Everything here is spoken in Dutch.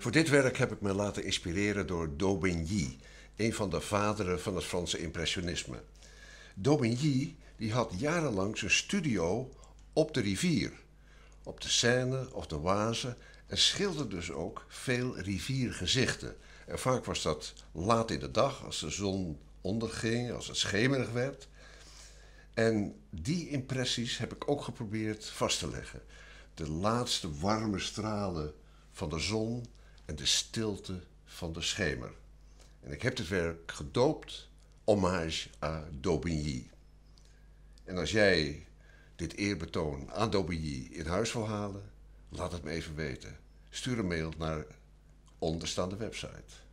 Voor dit werk heb ik me laten inspireren door Daubigny, een van de vaderen van het Franse impressionisme. Daubigny die had jarenlang zijn studio op de rivier, op de Seine of de Oise en schilderde dus ook veel riviergezichten. En vaak was dat laat in de dag, als de zon onderging, als het schemerig werd. En die impressies heb ik ook geprobeerd vast te leggen. De laatste warme stralen van de zon en de stilte van de schemer. En ik heb dit werk gedoopt Hommage à Daubigny. En als jij dit eerbetoon aan Daubigny in huis wil halen, laat het me even weten. Stuur een mail naar onderstaande website.